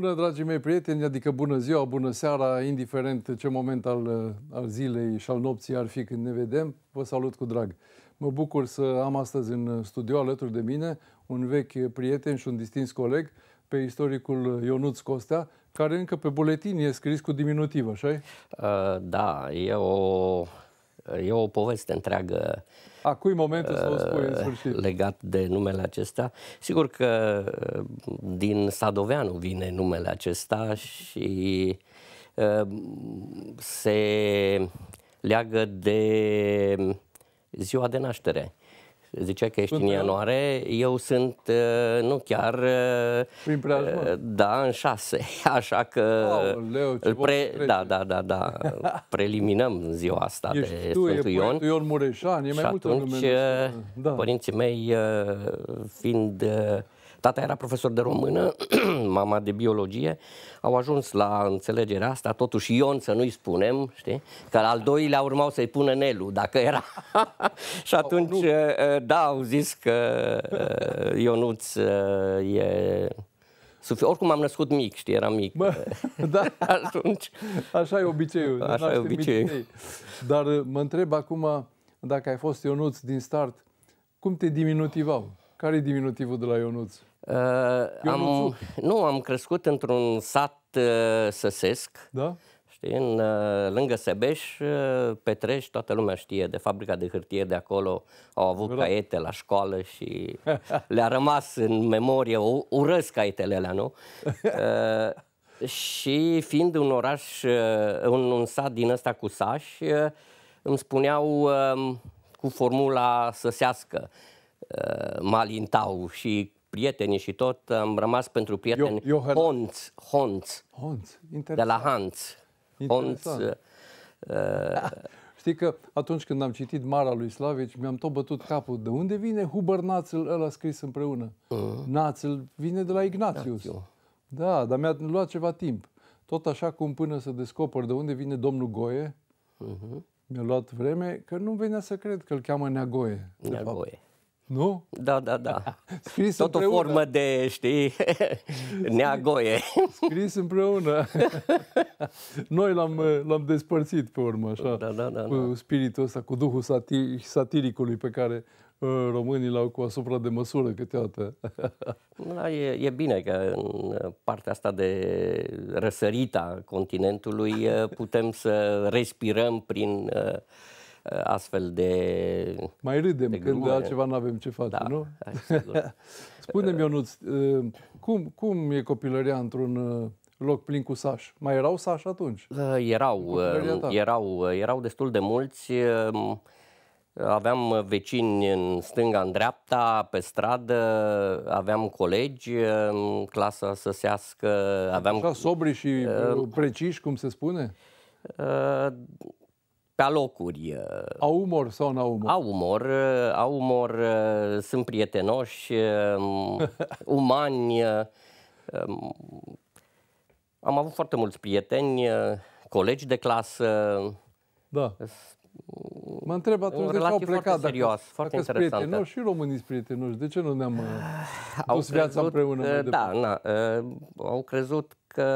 Bună, dragii mei prieteni, adică bună ziua, bună seara, indiferent ce moment al, al zilei și al nopții ar fi când ne vedem, vă salut cu drag. Mă bucur să am astăzi în studio alături de mine un vechi prieten și un distins coleg, pe istoricul Ionuț Costea, care încă pe buletin e scris cu diminutiv, așa uh, Da, e o E o poveste întreagă a cui moment să o uh, spui în sfârșit? Legat de numele acesta. Sigur că uh, din Sadoveanu vine numele acesta și uh, se leagă de mm, ziua de naștere zicea că ești în ianuarie, eu sunt, uh, nu chiar, uh, Prin uh, da, în șase, așa că Aoleu, îl pre, da, da, da, da, preliminăm ziua asta ești de tu, Sfântul e Ion. Ion Mureșan, e mai și multă atunci, lume. Da. părinții mei, fiind Tata era profesor de română, mama de biologie. Au ajuns la înțelegerea asta, totuși Ion să nu-i spunem, știi? Că al doilea urmau să-i pună Nelu, dacă era. și atunci, oh, da, au zis că uh, Ionuț e... Sufie. Oricum am născut mic, știi, eram mic. Bă, da. Atunci... Așa e obiceiul. Așa e obiceiul. Dar mă întreb acum, dacă ai fost Ionuț din start, cum te diminutivau? Care e diminutivul de la Ionuț? Uh, am, nu, am crescut într-un sat uh, săsesc. Da? Știi, în, uh, lângă Sebeș, uh, Petreș, toată lumea știe de fabrica de hârtie de acolo. Au avut Vreau. caiete la școală și le-a rămas în memorie. U- urăsc caietele alea, nu? Uh, și fiind un oraș, uh, un, un sat din ăsta cu uh, îmi spuneau um, cu formula săsească Uh, Malintau și prietenii și tot, am rămas pentru prieteni Io, Johan... Honț, Honț, Honț de la Hans. Honț. Uh, Știi că atunci când am citit Mara lui Slavici, mi-am tot bătut capul. De unde vine Huber Națel ăla scris împreună? Uh. Națel vine de la Ignatius. Ignatiu. Da, dar mi-a luat ceva timp. Tot așa cum până să descoper de unde vine domnul Goe, uh-huh. Mhm. mi-a luat vreme că nu venea să cred că îl cheamă De fapt nu? Da, da, da. Scris Tot împreună. o formă de, știi, neagoie. Scris împreună. Noi l-am, eh, l-am despărțit pe urmă, așa, da, da, da, cu da. spiritul ăsta, cu duhul satir- satiricului pe care eh, românii l-au cu asupra de măsură câteodată. Da, e, e bine că în eh, partea asta de răsărita continentului putem să respirăm prin uh, Uh, astfel de Mai râdem de când de altceva nu avem ce face, da, nu? Exact. Spune-mi, uh, Ionuț, uh, cum, cum e copilăria într-un loc plin cu saș? Mai erau saș atunci? Erau, erau, erau destul de mulți. Um, aveam vecini în stânga, în dreapta, pe stradă, aveam colegi, clasa săsească, aveam... Așa sobri și uh, preciși, cum se spune? Uh, pe alocuri. Uh, au umor sau nu au umor? Au umor, uh, au umor uh, sunt prietenoși, um, umani. Um, am avut foarte mulți prieteni, colegi de clasă. Da. Mă întreb atunci de ce au plecat. Foarte serios, dacă, foarte dacă interesant. prietenoși și românii prietenoși. De ce nu ne-am uh, ah, dus au dus crezut, viața împreună? Uh, da, na, uh, au crezut că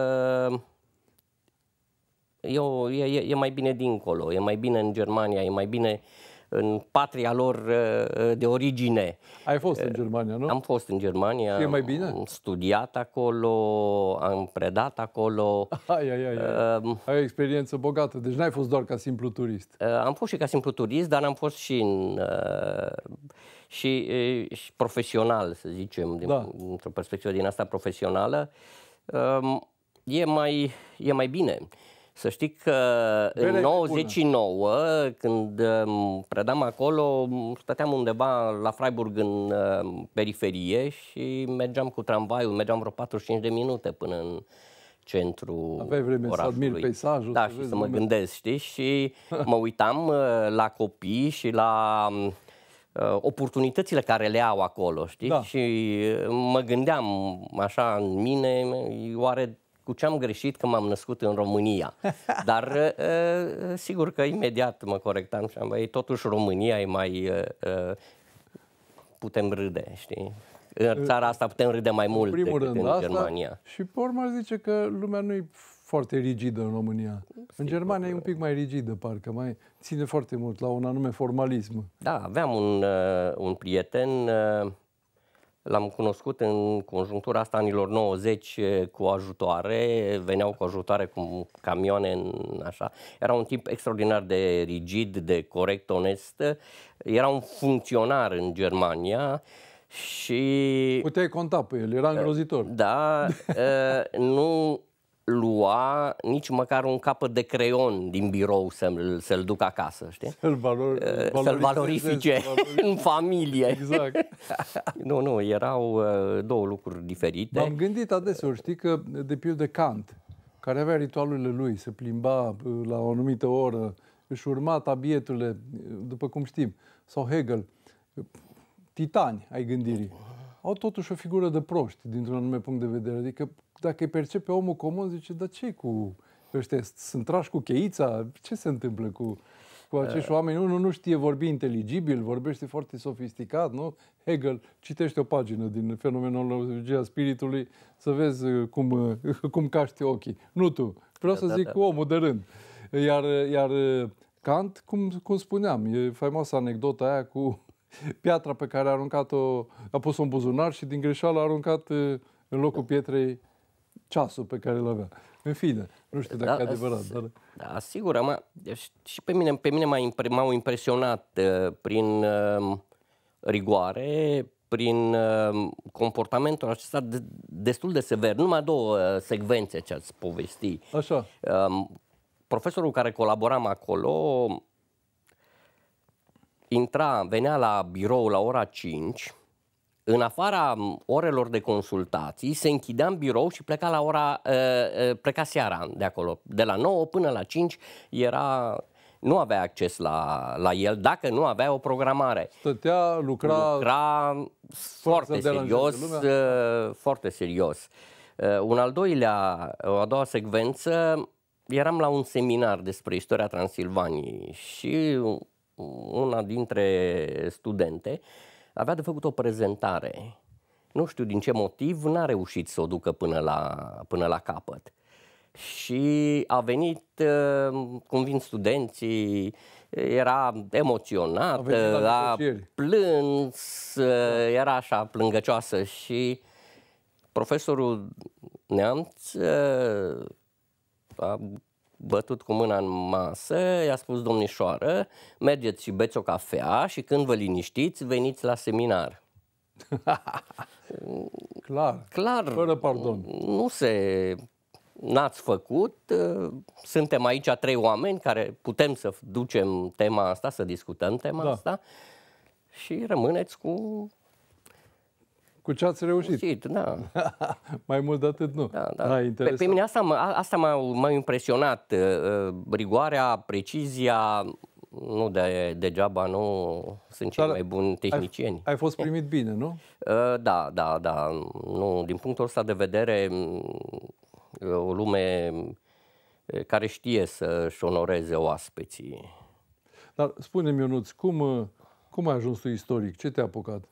e, o, e, e mai bine dincolo, e mai bine în Germania, e mai bine în patria lor uh, de origine. Ai fost în uh, Germania, nu? Am fost în Germania. Și e mai bine? Am studiat acolo, am predat acolo. Ai, ai, ai. Uh, ai o experiență bogată, deci n-ai fost doar ca simplu turist. Uh, am fost și ca simplu turist, dar am fost și în... Uh, și, uh, și profesional, să zicem, din, da. dintr o perspectivă din asta profesională, um, e mai, e mai bine. Uh, să știi că Bele în 99, bună. când um, predam acolo, stăteam undeva la Freiburg în um, periferie și mergeam cu tramvaiul, mergeam vreo 45 de minute până în centru Aveai vreme orașului. să admiri peisajul. Da, să și să mă gândesc, știi? Și mă uitam uh, la copii și la um, uh, oportunitățile care le au acolo, știi? Da. Și uh, mă gândeam așa în mine, oare cu ce am greșit că m-am născut în România. Dar uh, uh, sigur că imediat mă corectam și am băi, totuși România e mai... Uh, uh putem râde, știi? În uh, țara asta putem râde mai mult în primul decât rând, în asta, Germania. Și pe urmă zice că lumea nu e foarte rigidă în România. Sigur. În Germania e un pic mai rigidă, parcă mai ține foarte mult la un anume formalism. Da, aveam un, uh, un prieten uh, L-am cunoscut în conjunctura asta anilor 90 eh, cu ajutoare, veneau cu ajutoare cu camioane, în, așa. Era un tip extraordinar de rigid, de corect, onest. Era un funcționar în Germania și... Puteai conta pe el, era îngrozitor. Da, eh, nu lua nici măcar un capăt de creion din birou să-l, să duc acasă, știi? Să-l valor, eh, valorifice, să valorifice în familie. Exact. nu, nu, erau eh, două lucruri diferite. M-am gândit adesea, știi că, de pildă, Kant, care avea ritualurile lui, se plimba eh, la o anumită oră, își urma tabieturile, după cum știm, sau Hegel, titani ai gândirii au totuși o figură de proști, dintr-un anume punct de vedere. Adică dacă îi percepe omul comun, zice, dar ce cu ăștia? Sunt trași cu cheița? Ce se întâmplă cu, cu acești uh. oameni? Unul nu știe vorbi inteligibil, vorbește foarte sofisticat, nu? Hegel citește o pagină din fenomenologia spiritului să vezi eh, cum, eh, cum caște ochii. Nu tu. Vreau da, să da, zic da, cu omul de rând. Iar, iar Kant, cum, cum spuneam, e faimoasa anecdota aia cu piatra pe care a aruncat-o, a pus-o în buzunar și din greșeală a aruncat uh, în locul pietrei ceasul pe care îl avea. În fine, nu știu dacă da, e adevărat. Dar... Da, sigur, am, deci și pe mine, pe mine m au impresionat uh, prin uh, rigoare, prin uh, comportamentul acesta de, destul de sever. Numai două uh, secvențe ce ați povesti. Așa. Uh, profesorul care colaboram acolo intra, venea la birou la ora 5, în afara orelor de consultații, se închidea în birou și pleca, la ora, pleca seara de acolo. De la 9 până la 5 era nu avea acces la, la el dacă nu avea o programare. Stătea, lucra, lucra foarte serios, foarte serios. Un al doilea, o a doua secvență, eram la un seminar despre istoria Transilvaniei și una dintre studente avea de făcut o prezentare. Nu știu din ce motiv, n-a reușit să o ducă până la, până la capăt. Și a venit, ă, cum vin studenții, era emoționat, a, a plâns, ă, era așa plângăcioasă și profesorul Neamț ă, a bătut cu mâna în masă, i-a spus domnișoară, mergeți și beți o cafea și când vă liniștiți, veniți la seminar. Clar. Clar. Fără pardon. Nu se... N-ați făcut. Ă, suntem aici trei oameni care putem să ducem tema asta, să discutăm tema da. asta și rămâneți cu cu ce ați reușit? reușit da. Mai mult de atât nu. Da, da. da pe, pe mine asta, m- asta m-a, m-a impresionat. Uh, uh, rigoarea, precizia, nu de, degeaba, nu sunt cei Dar mai buni tehnicieni. Ai, ai fost primit bine, nu? Uh, da, da, da. Nu, din punctul ăsta de vedere, o lume uh, care știe să-și onoreze oaspeții. Dar spune-mi, Ionuț, cum, uh, cum ai ajuns tu istoric? Ce te-a apucat?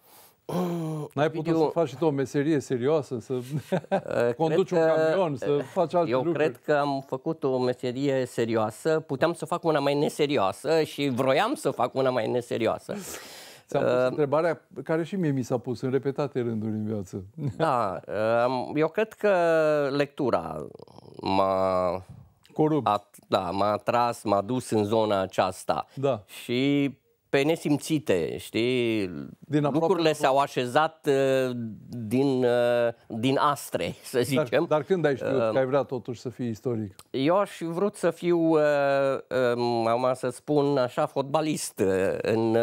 Oh, N-ai putut să faci și tu o meserie serioasă, să uh, conduci că, un camion, să faci alte eu lucruri. Eu cred că am făcut o meserie serioasă. Puteam să fac una mai neserioasă și vroiam să fac una mai neserioasă. Ți-am pus uh, întrebarea care și mie mi s-a pus în repetate rânduri în viață. Da, um, eu cred că lectura m-a... Corupt. A, da, m-a atras, m-a dus în zona aceasta. Da. Și pe nesimțite, știi? Din Lucrurile s-au așezat uh, din, uh, din astre, să zicem. Dar, dar când ai știut uh, că ai vrea totuși să fii istoric? Eu aș vrut să fiu, uh, um, am să spun așa, fotbalist uh, în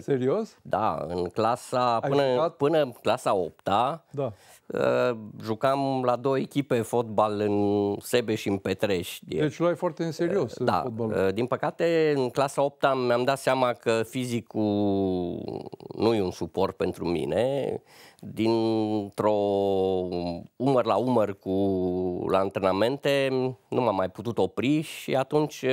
Serios? Da, în clasa, până, jucat? până în clasa 8 -a, da. da. Uh, jucam la două echipe fotbal în Sebe și în Petreș. Deci luai foarte în serios uh, da. fotbalul. Uh, din păcate, în clasa 8 mi-am dat seama că fizicul nu e un suport pentru mine. Dintr-o umăr la umăr cu la antrenamente, nu m-am mai putut opri și atunci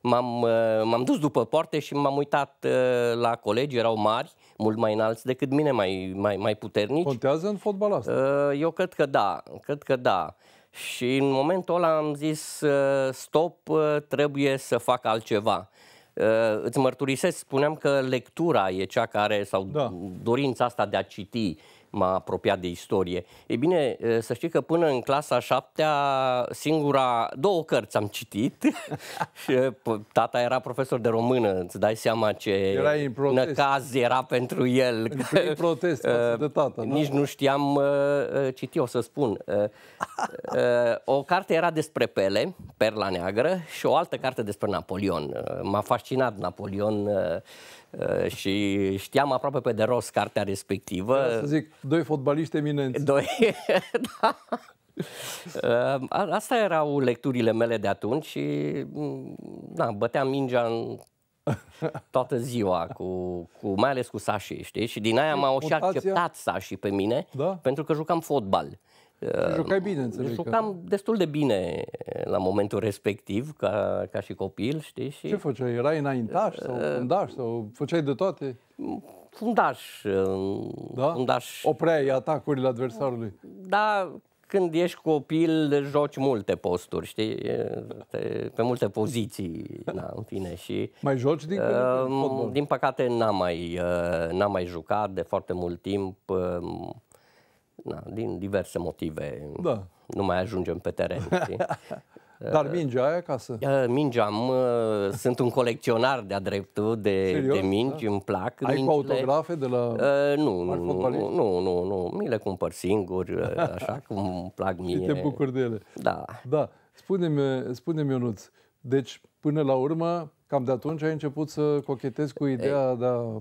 m-am, uh, m-am dus după poarte și m-am uitat uh, la colegi, erau mari, mult mai înalți decât mine, mai, mai, mai puternici. Contează în fotbal asta? Uh, eu cred că da, cred că da. Și în momentul ăla am zis, stop, trebuie să fac altceva. Îți mărturisesc, spuneam că lectura e cea care, sau da. dorința asta de a citi, m-a apropiat de istorie. E bine, să știi că până în clasa șaptea, singura, două cărți am citit și tata era profesor de română, îți dai seama ce era năcaz era pentru el. În protest de tata. Da. Nici da? nu știam citi, o să spun. O carte era despre Pele, Perla Neagră, și o altă carte despre Napoleon. M-a fascinat Napoleon Uh, și știam aproape pe de rost cartea respectivă. Vreau să zic, doi fotbaliști eminenți. Doi, da. Uh, asta erau lecturile mele de atunci și da, băteam mingea în toată ziua, cu, cu, mai ales cu Sașii, știi? Și din aia m-au și acceptat Sașii pe mine, da? pentru că jucam fotbal. Uh, jucai bine, înțeleg. Jucam că... destul de bine la momentul respectiv, ca, ca și copil, știi? Și... Ce făceai? Erai înaintaș sau uh, fundaș? Sau făceai de toate? Fundaș. Uh, da? Fundaș. Opreai atacurile adversarului. Da, când ești copil, joci multe posturi, știi? Pe, pe multe poziții, da, în fine. Și, mai joci din uh, Din păcate n-am mai, uh, n-am mai jucat de foarte mult timp. Uh, Na, din diverse motive da. nu mai ajungem pe teren. Dar mingea aia ca să... Uh, mingea am, uh, sunt un colecționar de-a dreptul de, Serios? de mingi, da? îmi plac. Ai mingile. cu autografe de la uh, nu, nu, nu, nu, nu, nu, mi le cumpăr singur, uh, așa cum îmi plac mie. Și te bucur de ele. Da. Da. Spune-mi, spune-mi Ionuț, deci până la urmă, cam de atunci ai început să cochetezi cu ideea de a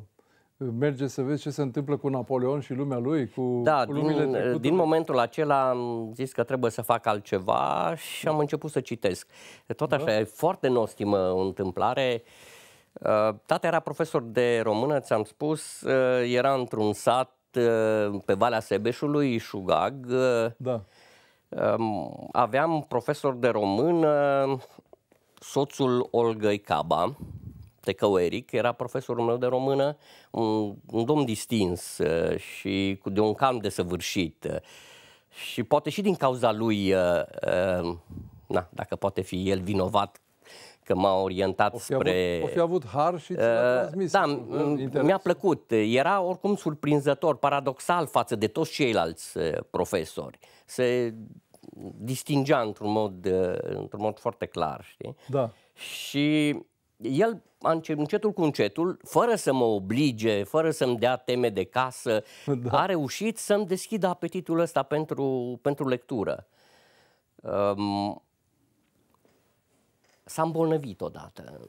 merge să vezi ce se întâmplă cu Napoleon și lumea lui, cu, da, cu lumile din, din momentul acela am zis că trebuie să fac altceva și am început să citesc. Tot așa, da. e foarte nostimă o întâmplare. Uh, tata era profesor de română, ți-am spus, uh, era într-un sat uh, pe Valea Sebeșului, Șugag. Da. Um, aveam profesor de română, soțul Olgăi Caba, Tecău Eric, era profesorul meu de română, un, un domn distins uh, și de un calm desăvârșit. Uh, și poate și din cauza lui, uh, na, dacă poate fi el vinovat că m-a orientat o fi spre... Avut, o fi avut har și ți-a transmis. Da, mi-a plăcut. Era oricum surprinzător, paradoxal față de toți ceilalți profesori. Se distingea într-un mod, într mod foarte clar, știi? Da. Și el încetul cu încetul, fără să mă oblige, fără să-mi dea teme de casă, da. a reușit să-mi deschidă apetitul ăsta pentru, pentru lectură. Um, s-a îmbolnăvit odată.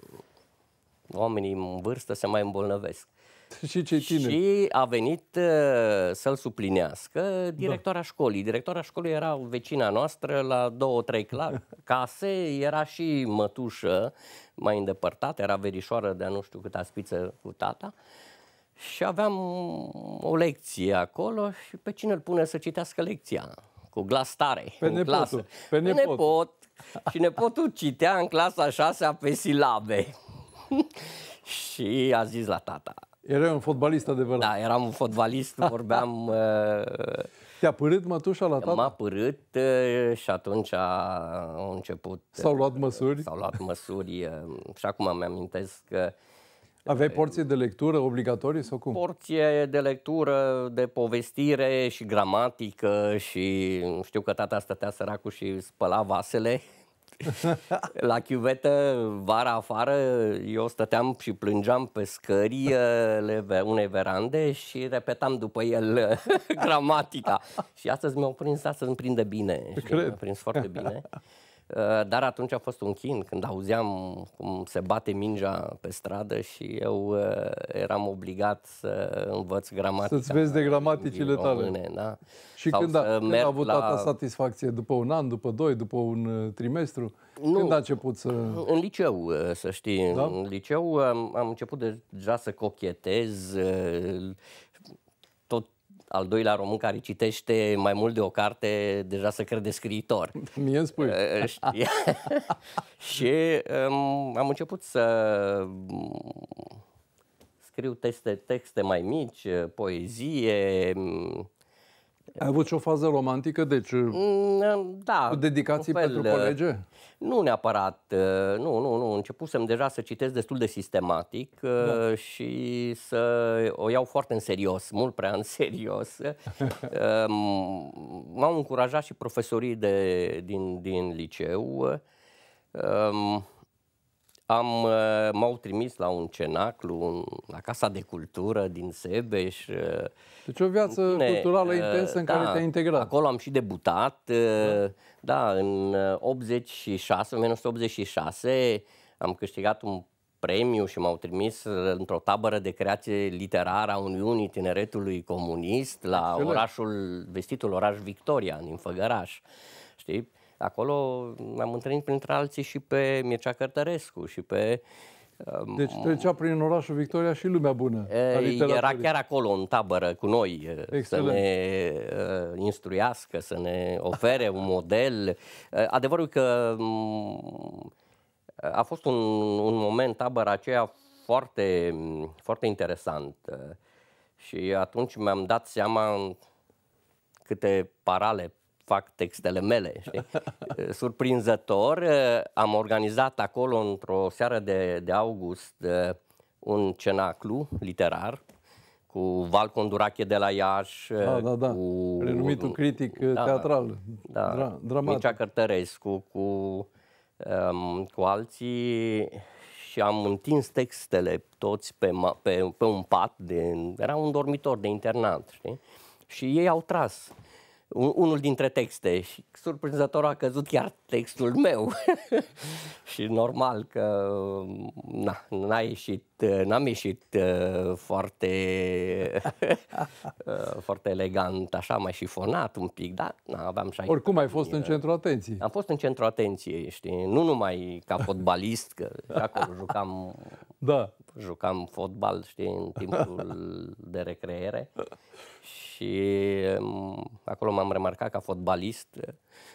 Oamenii în vârstă se mai îmbolnăvesc. și cei tine. Și a venit uh, să-l suplinească Directora da. școlii. Directora școlii era vecina noastră la două, trei case, era și mătușă mai îndepărtată, era verișoară de nu știu câta spiță cu tata. Și aveam o lecție acolo și pe cine îl pune să citească lecția? Cu glas tare, pe în nepotul, clasă. Pe, pe nepot. nepot. Și nepotul citea în clasa șasea pe silabe. și a zis la tata. Era un fotbalist adevărat. Da, eram un fotbalist, vorbeam... Uh, Te-a părât mătușa la tata? M-a părât uh, și atunci a, început... S-au luat uh, măsuri? S-au luat măsuri și acum mi-amintesc că... Aveai porție de lectură obligatorie sau cum? Porție de lectură, de povestire și gramatică și știu că tata stătea săracul și spăla vasele. La chiuvetă, vara afară, eu stăteam și plângeam pe scări unei verande și repetam după el gramatica. și astăzi mi-au prins, astăzi îmi prinde bine. Mi-au prins foarte bine. Eh, dar atunci a fost un chin când auzeam cum se bate mingea pe stradă și eu eh, eram obligat să învăț gramatica. Să-ți vezi de gramaticile române, tale. Da? Și Sau când a, când a avut la... tata satisfacție? După un an, după doi, după un eh, trimestru? Nu, când a început să... În liceu, să știi. Da? În liceu am, am început deja să cochetez al doilea român care citește mai mult de o carte, deja se crede scriitor. Mie îmi spui. și um, am început să mm, scriu texte, texte mai mici, poezie, mm, ai avut și o fază romantică, deci uh, mm, da, cu dedicații fel, pentru uh, colege? Nu neapărat, uh, nu, nu, nu. Începusem deja să citesc destul de sistematic da. și să o iau foarte în serios, mult prea în serios. M-au încurajat și profesorii de, din, din liceu am, uh, m-au trimis la un cenaclu, un, la Casa de Cultură din Sebeș. Uh, deci o viață bine, culturală uh, intensă în da, care te-ai integrat. Acolo am și debutat. Da, da în 86, 1986 am câștigat un premiu și m-au trimis într-o tabără de creație literară a Uniunii Tineretului Comunist la orașul, vestitul oraș Victoria, din Făgăraș. Știi? Acolo am întâlnit printre alții și pe Mircea Cărtărescu și pe... Um, deci trecea prin orașul Victoria și lumea bună. Era chiar acolo, în tabără, cu noi, Excelent. să ne uh, instruiască, să ne ofere un model. Uh, adevărul că um, a fost un, un moment, tabără aceea, foarte, foarte interesant. Uh, și atunci mi-am dat seama câte parale fac textele mele. Știi? Eh, surprinzător, eh, am organizat acolo într-o seară de, de august eh, un cenaclu literar cu Val Condurache de la Iași, da, da, da. cu... Renumitul critic da, teatral, da, dra- dramatic. Mircea Cărtărescu, cu, um, cu alții și am întins textele toți pe, pe, pe un pat, de, era un dormitor de internat, știi? Și ei au tras unul dintre texte și surprinzător a căzut chiar textul meu și normal că na, n-a ieșit, n-am ieșit uh, foarte, uh, foarte elegant, așa mai șifonat un pic, dar na, aveam și Oricum ai fost în uh, centru atenției. Am fost în centru atenției, știi, nu numai ca fotbalist, că și acolo jucam da jucam fotbal, știi, în timpul de recreere și mm, acolo m-am remarcat ca fotbalist.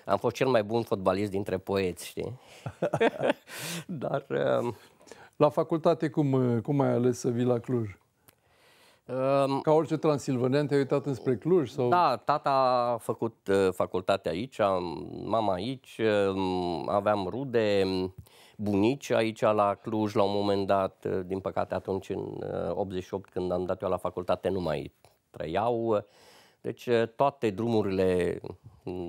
Am fost cel mai bun fotbalist dintre poeți, știi? Dar... La facultate cum, cum ai ales să vii la Cluj? Ca orice transilvanean te-ai uitat înspre Cluj? Sau? Da, tata a făcut uh, facultate aici, mama aici, um, aveam rude, bunici aici la Cluj la un moment dat, uh, din păcate atunci în 88 uh, când am dat eu la facultate nu mai trăiau. Deci uh, toate drumurile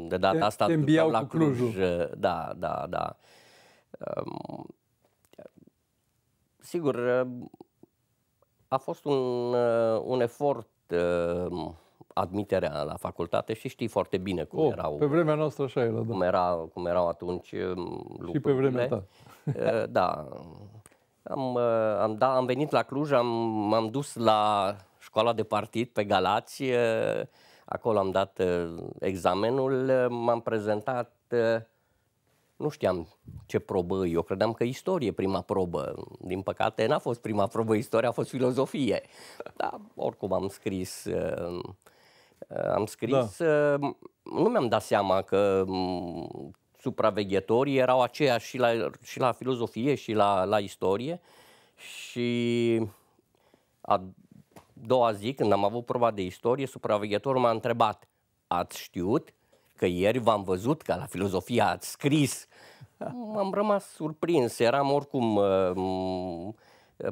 de data asta te duceau la Cluj. Da, da, da. Um, sigur, a fost un, un efort admiterea la facultate și știi foarte bine cum oh, erau. Pe vremea noastră așa era, da. Cum, era, cum erau atunci lucrurile. Uh, și pe vremea ta. Uh, da. Am, uh, am, da, am venit la Cluj, am, m-am dus la școala de partid pe Galați, acolo am dat examenul, m-am prezentat, nu știam ce probă, eu credeam că istorie prima probă. Din păcate n-a fost prima probă istorie, a fost filozofie. Dar oricum am scris Uh, am scris, da. Uh, nu mi-am dat seama că supraveghetorii erau aceiași și la, și la filozofie și la, la istorie și a doua zi, când am avut proba de istorie, supraveghetorul m-a întrebat, ați știut că ieri v-am văzut că la filozofie ați scris? Am rămas surprins, eram oricum, uh,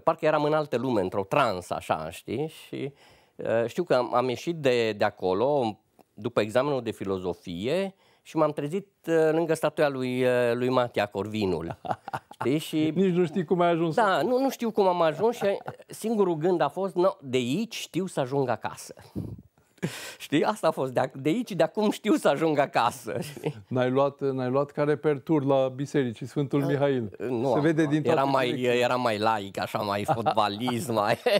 parcă eram în altă lume, într-o trans, așa, știi? Și Eh, știu că am, am ieșit de, de acolo după examenul de filozofie și m-am trezit eh, lângă statuia lui, eh, lui Matia Corvinul. Știi? Și, Nici nu știi cum ai ajuns. Da, nu, nu știu cum am ajuns și singurul gând a fost, no, de aici știu să ajung acasă. Știi? Asta a fost. De, de aici, de acum știu să ajung acasă. N-ai luat, n-ai luat ca repertur la bisericii Sfântul a, uh, Mihail. Uh, nu, Se vede din era mai, era mai laic, așa, mai fotbalism. mai...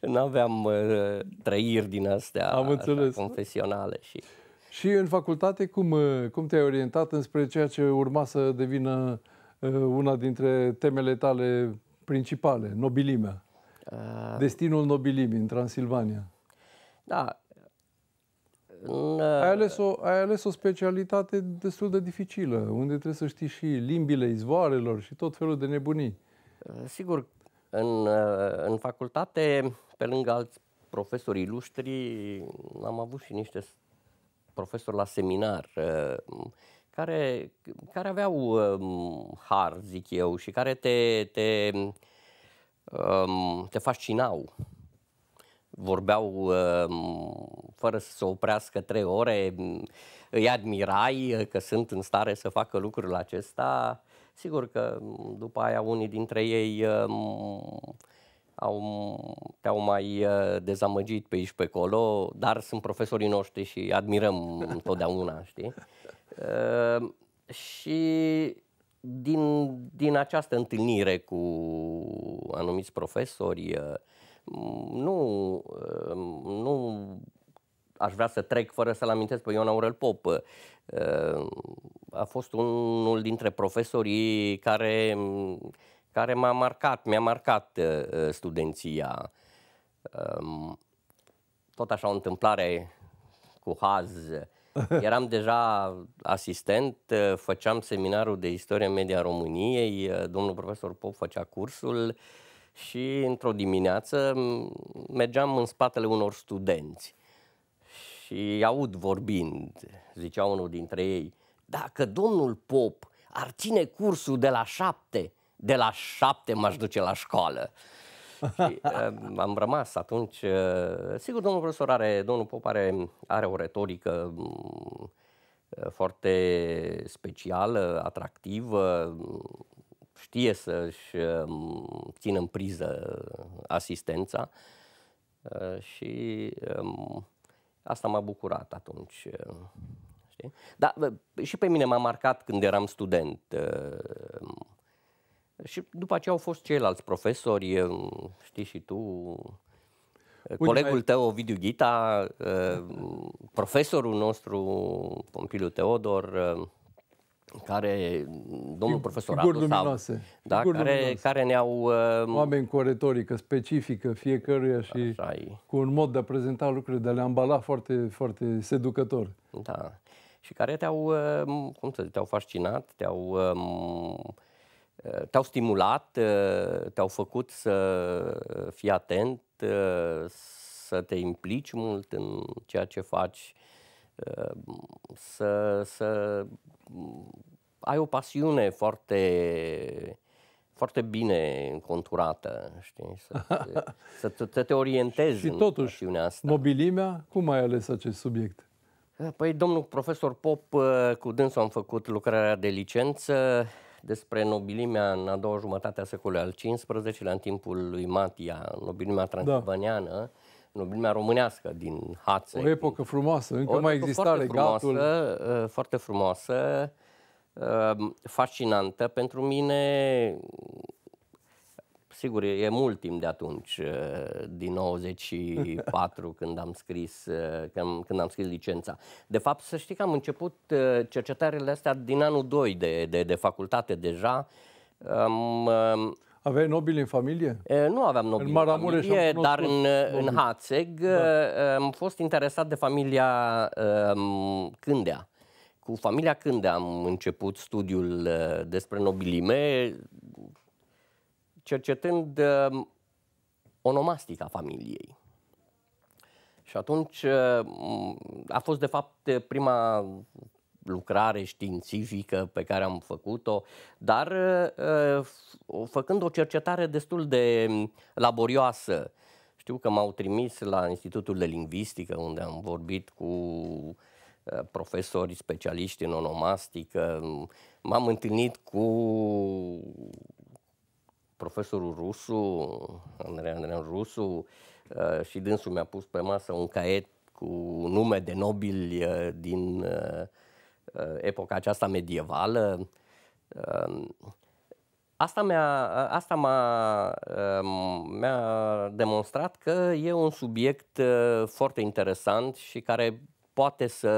Nu aveam uh, trăiri din astea Am înțeles. Așa, confesionale. Și... și în facultate, cum, uh, cum te-ai orientat înspre ceea ce urma să devină uh, una dintre temele tale principale, nobilimea? Uh... Destinul nobilimii în Transilvania. Da. ai, ales o, ai ales o specialitate destul de dificilă, unde trebuie să știi și limbile izvoarelor și tot felul de nebunii. Sigur, în, în facultate, pe lângă alți profesori ilustri, am avut și niște profesori la seminar uh, care, care aveau um, har, zic eu, și care te, te, um, te fascinau vorbeau ehm, fără să se oprească trei ore, îi admirai că sunt în stare să facă lucrurile acesta. Sigur că mm, după aia unii dintre ei ehm, au, te-au mai eh, dezamăgit pe aici pe acolo, dar sunt profesorii noștri și admirăm întotdeauna, știi? Uh, și din, din această întâlnire cu anumiți profesori, uh, nu, uh, nu aș vrea să trec fără să-l amintesc pe Ion Aurel Pop. Uh, a fost unul dintre profesorii care, care m-a marcat, mi-a marcat uh, studenția. Um, tot așa o întâmplare cu haz. Eram deja asistent, făceam seminarul de istorie media României, domnul profesor Pop făcea cursul, uh, și într-o dimineață mergeam în spatele unor studenți și aud vorbind, zicea unul dintre ei, dacă domnul Pop ar ține cursul de la șapte, de la șapte m-aș duce la școală. și, eh, am rămas atunci. Eh, sigur, domnul profesor are, domnul Pop are, are o retorică mm, eh, foarte specială, atractivă, mm, știe să-și um, țină în priză asistența uh, și um, asta m-a bucurat atunci. Uh, știi? Dar uh, și pe mine m-a marcat când eram student. Și după aceea au fost ceilalți profesori, știi și tu, Uite, colegul ai... tău, Ovidiu Ghita, profesorul nostru, Pompiliu Teodor, care domnul profesor Adu luminoase, sau, da, care, care ne-au... Uh, Oameni cu o retorică specifică fiecăruia și cu un mod de a prezenta lucrurile, de a le ambala foarte, foarte seducător. Da. Și care te-au, um, cum să zic, te-au fascinat, te-au, um, uh, te-au stimulat, uh, te-au făcut să fii atent, uh, să te implici mult în ceea ce faci Ehm, să, să ai o pasiune foarte foarte bine conturată, știi, să, să, să, să te orientezi și în totuși, asta. mobilimea, cum ai ales acest subiect? Păi, domnul profesor Pop, ă, cu dânsul am făcut lucrarea de licență despre nobilimea în a doua jumătate a secolului al XV-lea, în timpul lui Matia, nobilimea da. transilvaniană Da nobilmea românească din Hațe. O epocă frumoasă, încă o mai exista foarte legatul. Frumoasă, foarte frumoasă, uh, uh, fascinantă pentru mine. Sigur, e mult timp de atunci, uh, din 94, când am scris când, când am scris licența. De fapt, să știi că am început cercetările astea din anul 2 de, de, de facultate deja. Aveai nobili în familie? E, nu aveam nobili în în familie, dar în, în Hațeg da. am fost interesat de familia um, Cândea. Cu familia Cândea am început studiul uh, despre nobilime, cercetând uh, onomastica familiei. Și atunci uh, a fost, de fapt, prima lucrare științifică pe care am făcut-o, dar uh, uh, făcând o cercetare destul de mm, laborioasă. Știu că m-au trimis la Institutul de Lingvistică, unde am vorbit cu uh, profesori specialiști în onomastică, m-am întâlnit cu profesorul Rusu, Andrei Andrei Rusu, și dânsul mi-a pus pe masă un caiet cu nume de nobili din Uh, epoca aceasta medievală. Um, asta, mi-a, asta m-a, um, mi-a demonstrat că e un subiect uh, foarte interesant și care poate să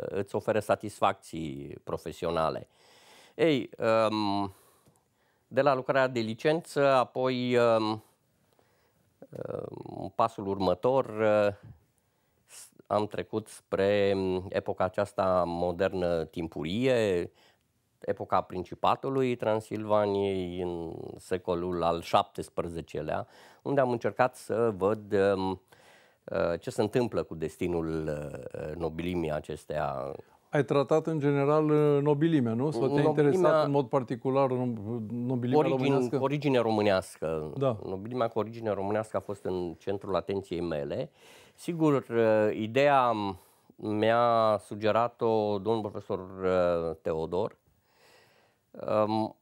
uh, îți ofere satisfacții profesionale. Ei, um, de la lucrarea de licență, apoi pasul următor am trecut spre mm, epoca aceasta modernă timpurie, epoca Principatului Transilvaniei în secolul al XVII-lea, unde am încercat să văd mm, uh, ce se întâmplă cu destinul uh, nobilimii acestea ai tratat în general uh, nobilimea, nu? Sau te-ai interesat în mod particular nobilimea origin, românească? Origine românească. Da. Nobilimea cu origine românească a fost în centrul atenției mele. Uh, Sigur, uh, ideea mi-a sugerat-o domnul profesor uh, Teodor. Um,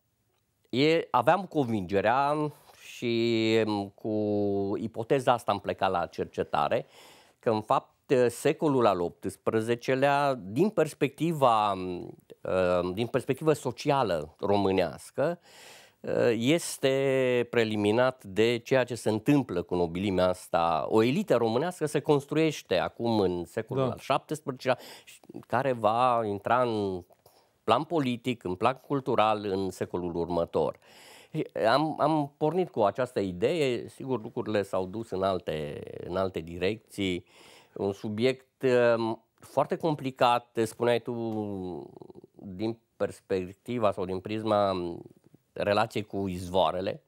aveam convingerea și um, cu ipoteza asta am plecat la cercetare, că în fapt uh, secolul al XVIII-lea, din perspectiva, um, din perspectiva socială românească, Eh, este preliminat de ceea ce se întâmplă cu nobilimea asta. O elită românească se construiește acum în secolul da. al XVII-lea, care va intra în plan politic, în plan cultural în secolul următor. Am, am pornit cu această idee, sigur lucrurile s-au dus în alte, în alte direcții, un subiect ehm, foarte complicat, spuneai tu, din perspectiva sau din prisma relație cu izvoarele,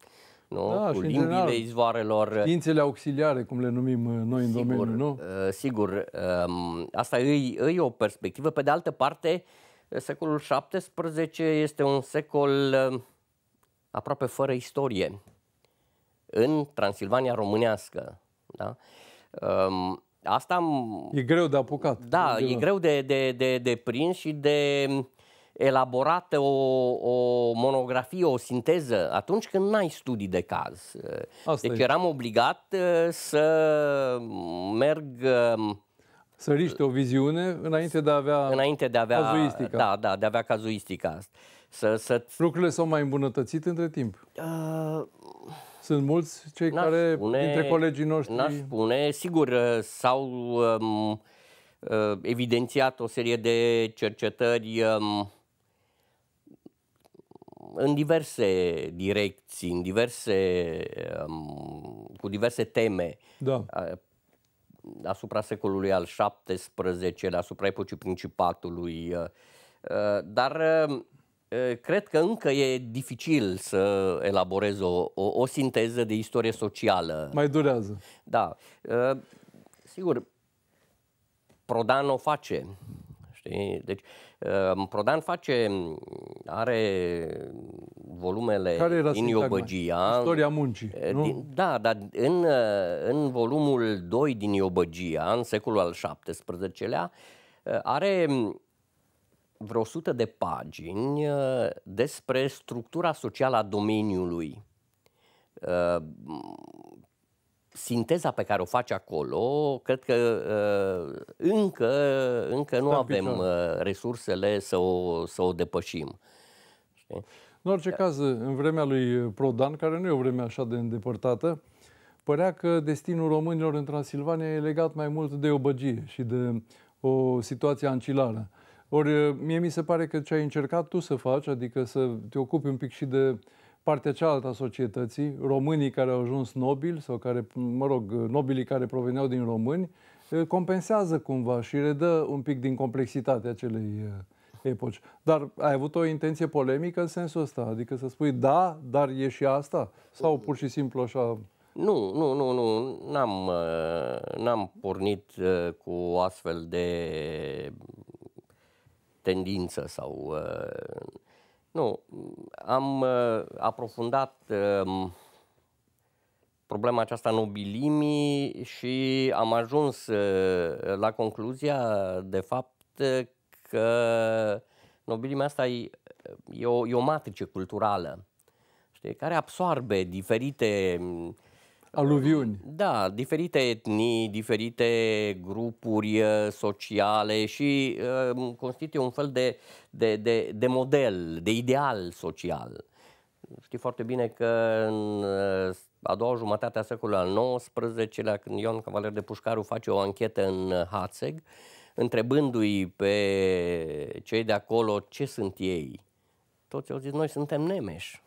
nu? Da, cu limbile general, izvoarelor. Științele auxiliare, cum le numim uh, noi sigur, în domeniu, nu? Uh, sigur, um, asta e, e o perspectivă. Pe de altă parte, secolul XVII este un secol uh, aproape fără istorie în Transilvania românească. Da? Um, asta... E greu de apucat. Da, e greu de, de, de, de prins și de elaborată o, o monografie, o sinteză, atunci când n-ai studii de caz. Asta deci e. eram obligat uh, să merg... Um, să riști o viziune înainte de a avea înainte de a avea, cazuistica. Da, da, de a avea cazuistica. Să, să... Lucrurile s-au mai îmbunătățit între timp. Uh... Sunt mulți cei care, spune, dintre colegii noștri... N-aș spune, sigur, uh, s-au um, uh, evidențiat o serie de cercetări um, în diverse direcții, în diverse, um, cu diverse teme. Da. Asupra secolului al XVII-lea, asupra epocii principatului. Uh, uh, dar um, uh, cred că încă e dificil să elaborez o, o, o sinteză de istorie socială. Mai durează. Da. Sigur, Prodan o face. Știi? Deci, uh, Ehm, Prodan face, mm, are volumele Care era din Iobăgia. Istoria muncii, eh, nu? Din, da, dar în, eh, în volumul 2 din Iobăgia, în secolul al XVII-lea, eh, are mm, vreo 100 de pagini despre structura socială a domeniului sinteza pe care o face acolo, cred că uh, încă, încă nu avem uh, resursele să o, să o depășim. Știi? În orice caz, în vremea lui Prodan, care nu e o vreme așa de îndepărtată, părea că destinul românilor în Transilvania e legat mai mult de o băgie și de o situație ancilară. Ori mie mi se pare că ce ai încercat tu să faci, adică să te ocupi un pic și de uh, partea cealaltă a societății, românii care au ajuns nobili sau care, mă rog, nobilii care proveneau din români, compensează cumva și redă un pic din complexitatea acelei epoci. Dar ai avut o intenție polemică în sensul ăsta? Adică să spui da, dar e și asta? Sau pur și simplu așa... Nu, nu, nu, nu. N-am, n-am pornit cu astfel de tendință sau uh, nu, am uh, aprofundat uh, problema aceasta nobilimii și am ajuns uh, la concluzia, de fapt, că nobilimea asta e, e, o, e o matrice culturală, știi, care absorbe diferite uh, Aluviuni. Da, diferite etnii, diferite grupuri uh, sociale și uh, constituie un fel de, de, de, de model, de ideal social. Știi foarte bine că în uh, a doua jumătate a secolului al XIX-lea, când Ion Cavaler de Pușcaru face o anchetă în Hațeg, întrebându-i pe cei de acolo ce sunt ei, toți au zis, noi suntem nemeși.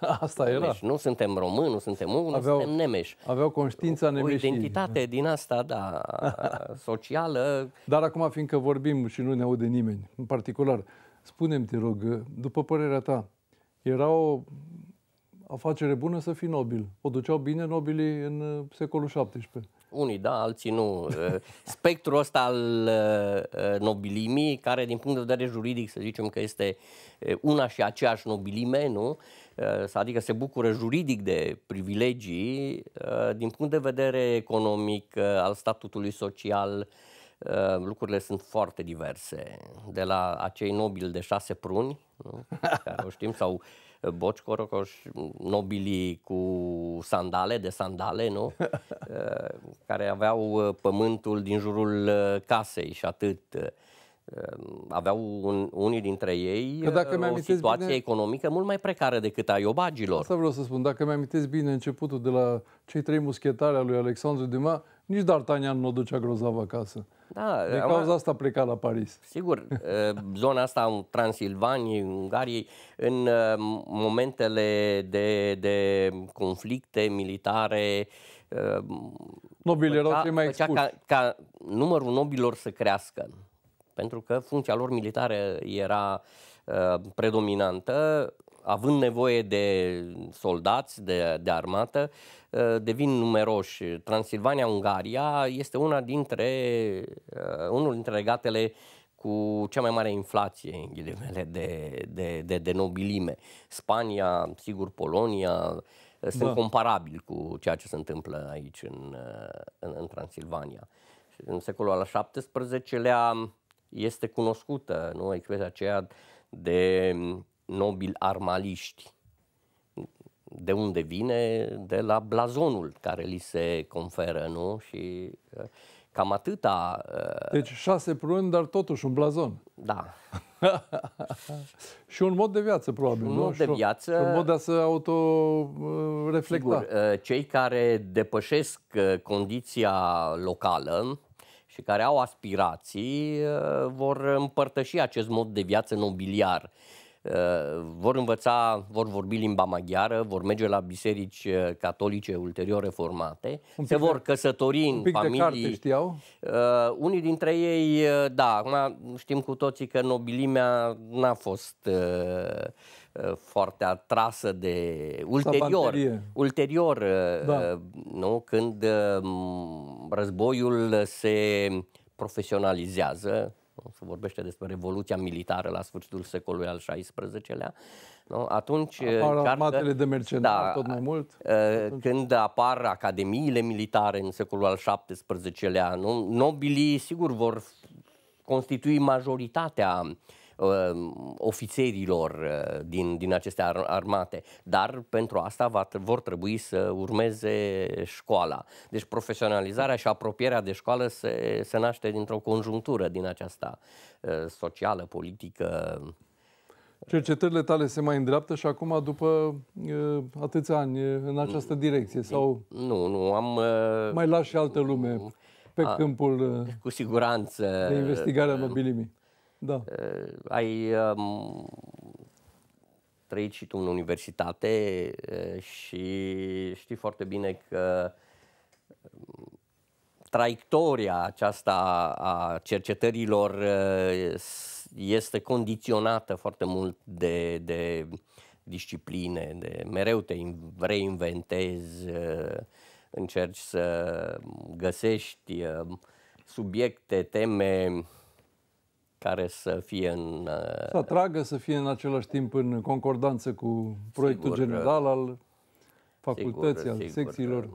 Asta era. Deci nu suntem români, nu suntem ungu, aveau, nu suntem nemeși. Aveau conștiința nemeșii. O identitate din asta, da, socială. Dar acum, fiindcă vorbim și nu ne aude nimeni, în particular, spune te rog, după părerea ta, era o afacere bună să fii nobil? O duceau bine nobilii în secolul XVII? Unii da, alții nu. Eh, spectrul ăsta al eh, eh, nobilimii, care din punct de vedere juridic să zicem că este una și aceeași nobilime, nu? Adică se bucură juridic de privilegii din punct de vedere economic, al statutului social, lucrurile sunt foarte diverse. De la acei nobili de șase pruni, nu? care o știm, sau boci corocoș, nobilii cu sandale, de sandale, nu? care aveau uh, pământul din jurul uh, casei și atât. Uh, aveau un, unii dintre ei că dacă o situație bine, economică mult mai precară decât a iobagilor. Asta vreau să spun. Dacă mi-amintesc bine începutul de la cei trei muschetari al lui Alexandru Dumas, nici D'Artagnan nu o ducea grozav acasă. Da, de cauza asta pleca la Paris. Sigur, zona asta în Transilvaniei, Ungariei, în momentele de, de conflicte militare, Ehm, Nobilii erau cei mai Ca, ca numărul nobilor să crească, pentru că funcția lor militară era uh, predominantă, având nevoie de soldați, de, de armată, ehm, devin numeroși. Transilvania, Ungaria este una dintre, unul dintre regatele cu cea mai mare inflație, în ghilimele, de, de, de, de nobilime. Spania, sigur, Polonia, sunt da. comparabili cu ceea ce se întâmplă aici în, uh, în, în Transilvania. În secolul al XVII-lea este cunoscută nu, expresia aceea de nobil armaliști. De unde vine? De la blazonul care li se conferă, nu? Și uh, Cam atâta... Uh... Deci șase pruni, dar totuși un blazon. Da. și un mod de viață, probabil. Un nu? mod de viață. Un, mod de a se autoreflecta. Uh, sigur, uh, cei care depășesc uh, condiția locală și care au aspirații uh, vor împărtăși acest mod de viață nobiliar. Uh, Eh, vor învăța, vor vorbi limba maghiară, vor merge la biserici eh, catolice ulterior reformate, se vor căsători în familii. carte știau? Uh, unii dintre ei, da, acum știm cu toții că nobilimea n-a fost uh, foarte atrasă de ulterior, ulterior da. nu, când războiul se profesionalizează, se vorbește despre Revoluția Militară la sfârșitul secolului al XVI-lea, nu? atunci... Apar armatele de mercenari da, tot mai mult. Atunci. Ă, când apar academiile militare în secolul al XVII-lea, nu? nobilii sigur vor constitui majoritatea Um, ofițerilor uh, din, din aceste armate, dar pentru asta va, vor trebui să urmeze școala. Deci profesionalizarea și apropierea de școală se, se naște dintr-o conjunctură din aceasta uh, socială, politică. Cercetările tale se mai îndreaptă și acum după uh, atâția ani în această mm. direcție? sau Nu, nu, am... Uh, mai lași altă lume pe a, câmpul uh, cu siguranță, de investigarea Uh, da. Eh, ai um, trăit și tu în universitate eh, și știi foarte bine că um, traiectoria aceasta a cercetărilor eh, este condiționată foarte mult de, de discipline, de mereu te reinventezi, încerci să găsești subiecte, teme care să fie în... Uh, să atragă, să fie în același timp în concordanță cu proiectul sigur, general al facultății, sigur, al sigur, secțiilor.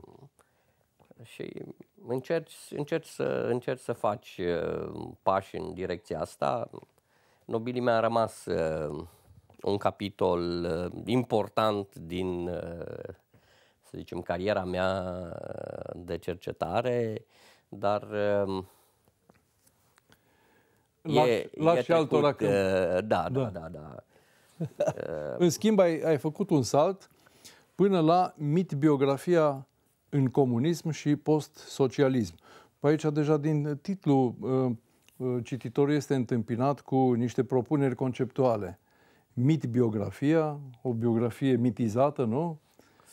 Și încerci, încerci, să, încerci să faci uh, pași în direcția asta. Nobilii mi-a rămas uh, un capitol important din, să zicem, cariera mea de cercetare, dar Lași, e, la e trecut, altora că... Uh, da, da, da. da, da. Uh, în schimb, ai, ai făcut un salt până la mitbiografia în comunism și post-socialism. Păi aici deja din titlu uh, cititorul este întâmpinat cu niște propuneri conceptuale. Mitbiografia, o biografie mitizată, nu?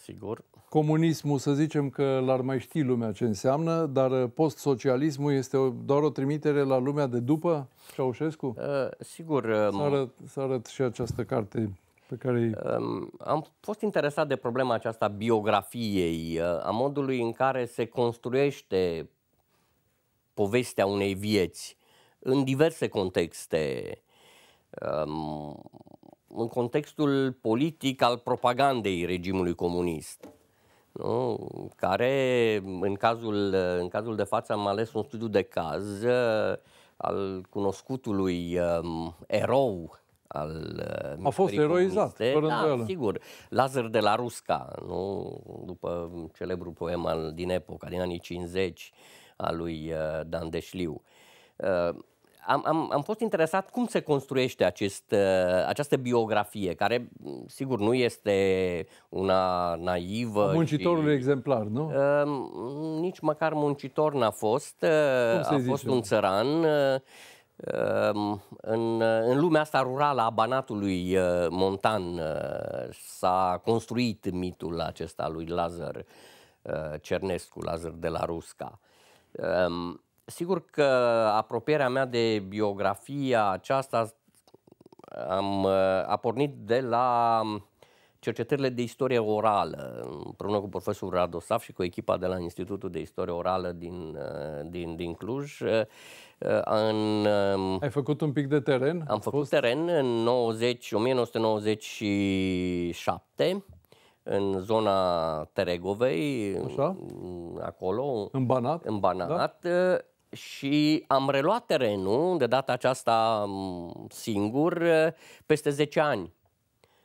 Sigur comunismul, să zicem că l-ar mai ști lumea ce înseamnă, dar uh, post-socialismul este doar o trimitere la lumea de după Ceaușescu? Uh, sigur. Um, uh, să, arăt, să arăt și această carte pe care... Um, am fost interesat de problema aceasta biografiei, uh, a modului în care se construiește povestea unei vieți în diverse contexte. Um, în contextul politic al propagandei regimului comunist nu? Oh, care în cazul, în cazul de față am ales un studiu de caz uh, al cunoscutului um, erou al uh, A fost eroizat, fără da, sigur. Lazar de la Rusca, nu? după celebrul poem al, din epoca, din anii 50, al lui uh, Dan Deșliu am, am, am fost interesat cum se construiește acest, uh, această biografie, care, mm, sigur, nu este una naivă. Muncitorul și, exemplar, nu? Uh, nici măcar muncitor n-a fost. Uh, a fost un țăran. Uh, um, în, în lumea asta rurală a Banatului uh, Montan uh, s-a construit mitul acesta lui Lazar Cernescu, Lazar de la Rusca. Um, sigur că apropierea mea de biografia aceasta am, a pornit de la cercetările de istorie orală, împreună cu profesorul Radosav și cu echipa de la Institutul de Istorie Orală din, din, din Cluj. În, Ai făcut un pic de teren? Am făcut fost? teren în 90, 1997 în zona Teregovei, Așa? acolo. În Banat? În Banat. Da? da și am reluat terenul, de data aceasta singur, peste 10 ani.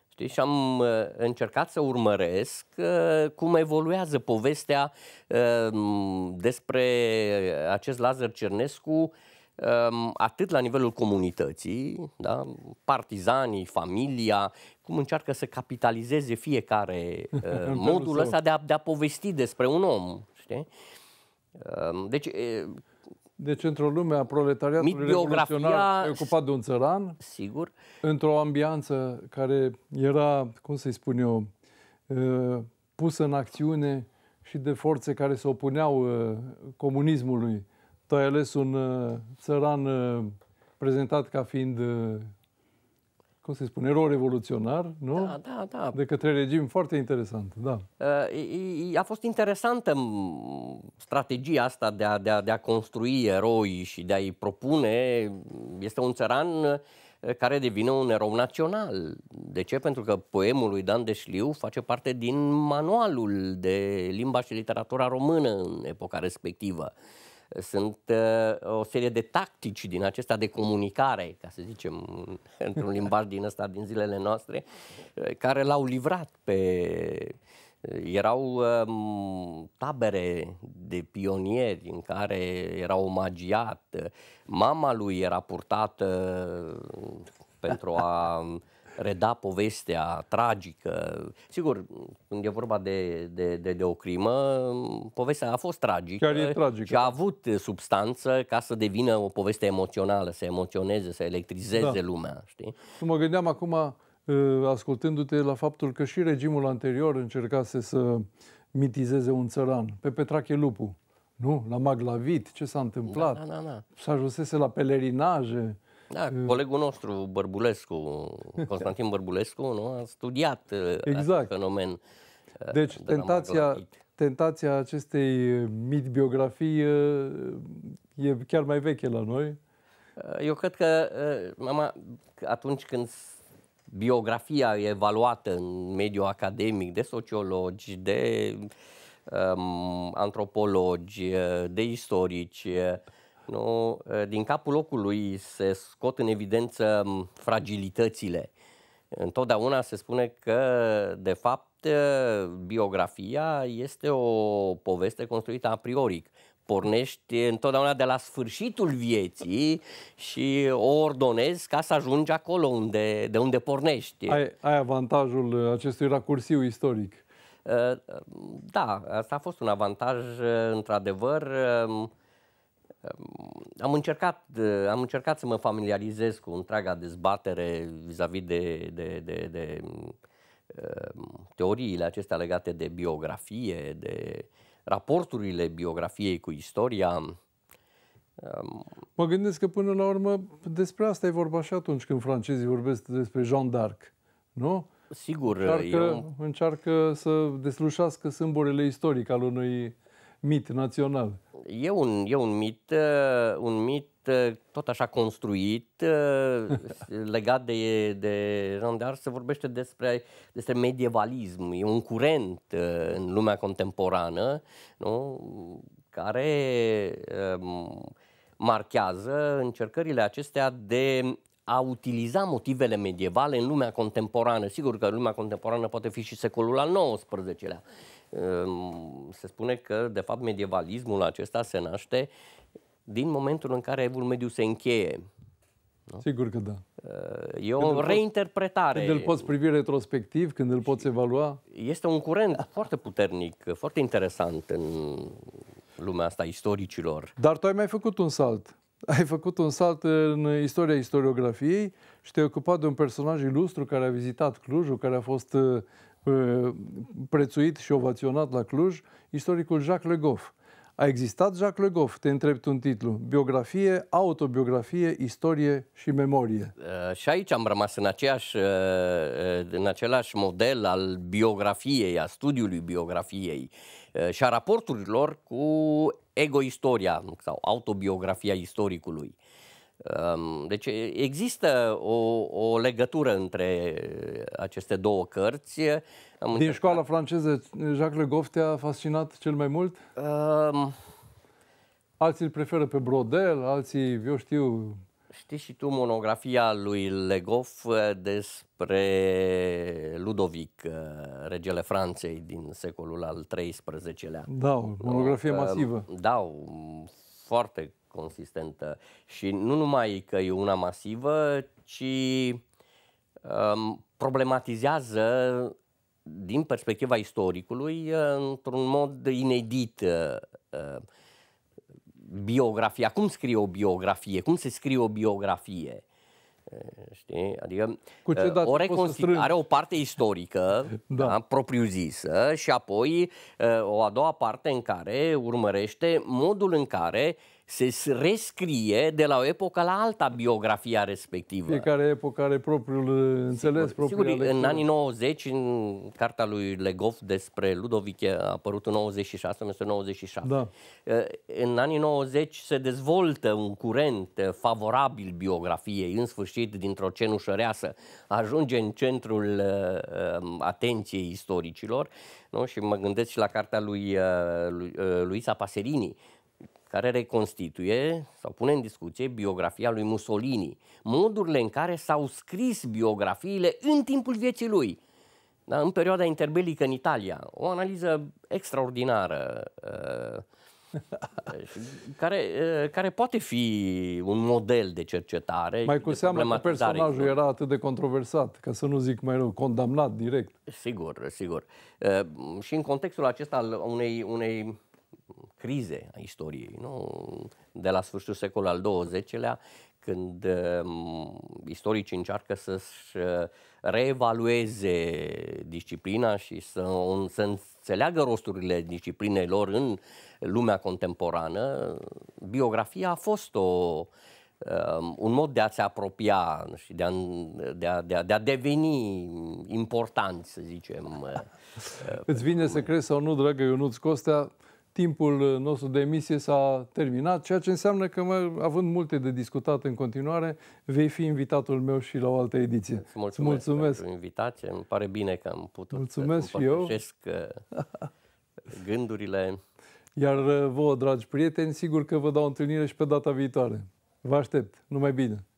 Știi? Și am uh, încercat să urmăresc uh, cum evoluează povestea um, despre uh, acest Lazar Cernescu um, atât la nivelul comunității, da? partizanii, familia, cum încearcă să capitalizeze fiecare modul ăsta de a, de a povesti despre un om. Știi? Um, deci deci, într-o lume a proletariatului Mit, revoluționar ocupat de un țăran, sigur. într-o ambianță care era, cum să-i spun eu, uh, pusă în acțiune și de forțe care se opuneau uh, comunismului, tu ai ales un uh, țăran prezentat ca fiind cum se spune, erou-revoluționar, nu? Da, da, da. De către regim, foarte interesant, da. Uh, a fost interesantă strategia asta de a, de a, de a construi eroi și de a-i propune. Este un țăran uh, care devine un erou național. De ce? Pentru că poemul lui Dan Deșliu face parte din manualul de limba și literatura română în epoca respectivă. Uh, sunt uh, o serie de tactici din acesta de comunicare, ca să zicem, într-un limbaj din ăsta din zilele noastre, uh, care l-au livrat pe... Uh, erau um, tabere de pionieri în care era omagiat, mama lui era purtată pentru a reda povestea tragică. Sigur, când e vorba de, de, de, de o crimă, povestea a fost tragică, Chiar e tragică și a avut substanță ca să devină o poveste emoțională, să emoționeze, să electrizeze da. lumea. Știi? Mă gândeam acum, uh, ascultându-te, la faptul că și regimul anterior încercase să mitizeze un țăran, pe Petrache Lupu. Nu, la Maglavit, ce s-a întâmplat? Da, da, da, da. S-ajunsese la pelerinaje da, mm. colegul nostru, Bărbulescu, Constantin Bărbulescu, nu? a studiat uh, exact. fenomen. Uh, deci, de tentația, tentația acestei mitbiografii uh, e chiar mai veche la noi. Eu cred că, mama, atunci când biografia e evaluată în mediul academic de sociologi, de um, antropologi, de istorici, nu? Ă, din capul locului se scot în evidență fragilitățile. Întotdeauna se spune că, de fapt, ă, biografia este o poveste construită a priori pornești întotdeauna de la sfârșitul vieții și o ordonezi ca să ajungi acolo unde, de unde pornești. Ai, ai avantajul acestui racursiu istoric. Ă, da, asta a fost un avantaj, într-adevăr. Am încercat, am încercat să mă familiarizez cu întreaga dezbatere vis-a-vis -vis de, de, de, de um, teoriile acestea legate de biografie, de raporturile biografiei cu istoria. Um, mă gândesc că până la urmă despre asta e vorba și atunci când francezii vorbesc despre Jean d'Arc, nu? Sigur. Încearcă, eu... încearcă să deslușească sâmborele istoric al unui mit național. E un, e un mit, uh, un mit uh, tot așa construit, uh, legat de, de Jean d'Arc, se vorbește despre, despre medievalism. E un curent în lumea contemporană nu? care um, marchează încercările acestea de a utiliza motivele medievale în lumea contemporană. Sigur că lumea contemporană poate fi și secolul al XIX-lea se spune că, de fapt, medievalismul acesta se naște din momentul în care evul mediu se încheie. Nu? Sigur că da. Uh, e o când reinterpretare. Când îl poți privi retrospectiv, când îl poți evalua. Este un curent foarte puternic, foarte interesant în lumea asta istoricilor. Dar tu ai mai făcut un salt. Ai făcut un salt în istoria istoriografiei și te-ai ocupat de un personaj ilustru care a vizitat Clujul, care a fost uh, prețuit și ovaționat la Cluj istoricul Jacques Le Goff. A existat Jacques Le Goff, te întreb un titlu, biografie, autobiografie, istorie și memorie. Uh, și aici am rămas în, aceeași, uh, uh, în același model al biografiei, a studiului biografiei uh, și a raporturilor cu egoistoria sau autobiografia istoricului. Deci există o, o legătură între aceste două cărți. Am Din încercat... școala franceză, Jacques Le Goff te-a fascinat cel mai mult? Um... Alții îl preferă pe Brodel, alții, eu știu... Știi și tu monografia lui Le Goff uh, despre Ludovic, uh, regele Franței din secolul al XIII-lea. Da, o monografie uh, masivă. Da, foarte consistentă. Și nu numai că e una masivă, ci um, problematizează din perspectiva istoricului uh, într-un mod inedit uh, uh, biografia. Cum scrie o biografie? Cum se scrie o biografie? Știi? Adică Cu ce o reconstru- are o parte istorică, da. Da, propriu-zisă, și apoi o a doua parte în care urmărește modul în care uh, se rescrie de la o epocă la alta biografia respectivă. Fiecare epocă are propriul uh, sigur, înțeles, propriul Sigur, în anii 90, în cartea lui Legov despre Ludovic, a apărut în 96, 1997. Da. Uh, în anii 90 se dezvoltă un curent uh, favorabil biografiei, în sfârșit, dintr-o cenușăreasă, ajunge în centrul atenției istoricilor. Nu? Și mă gândesc și la cartea lui, lui Luisa Paserini, care reconstituie sau pune în discuție biografia lui Mussolini, modurile în care s-au scris biografiile în timpul vieții lui, da, în perioada interbelică în Italia. O analiză extraordinară uh, care, uh, care poate fi un model de cercetare. Mai cu seamă că personajul era atât de controversat, ca să nu zic mai rău, condamnat direct. Sigur, sigur. Uh, și în contextul acesta al unei, unei crize a istoriei. Nu? De la sfârșitul secolului al XX-lea, când uh, istoricii încearcă să-și uh, reevalueze disciplina și să, un, să înțeleagă rosturile disciplinei lor în lumea contemporană, biografia a fost o, uh, un mod de a se apropia și de a, de a, de a, de a deveni important, să zicem. Uh, Îți vine să crezi sau nu, dragă Ionuț Costea, timpul uh, nostru de emisie s-a terminat, ceea ce înseamnă că, mă, având multe de discutat în continuare, vei fi invitatul meu și la o altă ediție. Mulțumesc, Mulțumesc. pentru invitație, îmi pare bine că am putut Mulțumesc să și eu. Uh, gândurile. Iar uh, vouă, dragi prieteni, sigur că vă dau întâlnire și pe data viitoare. Vă aștept. Numai bine!